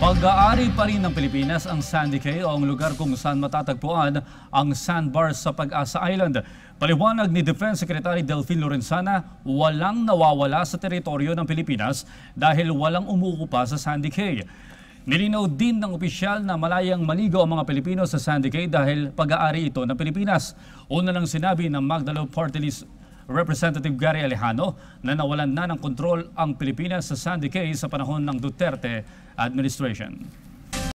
Pag-aari pa rin ng Pilipinas ang Sandy Cay o ang lugar kung saan matatagpuan ang sandbar sa Pag-asa Island. Paliwanag ni Defense Secretary Delphine Lorenzana, walang nawawala sa teritoryo ng Pilipinas dahil walang umuupa sa Sandy Cay. Nilinaw din ng opisyal na malayang maligo ang mga Pilipino sa Sandy Cay dahil pag-aari ito ng Pilipinas. Una nang sinabi ng Magdalo Party Representative Gary Alejano na nawalan na ng kontrol ang Pilipinas sa Sandy case sa panahon ng Duterte administration.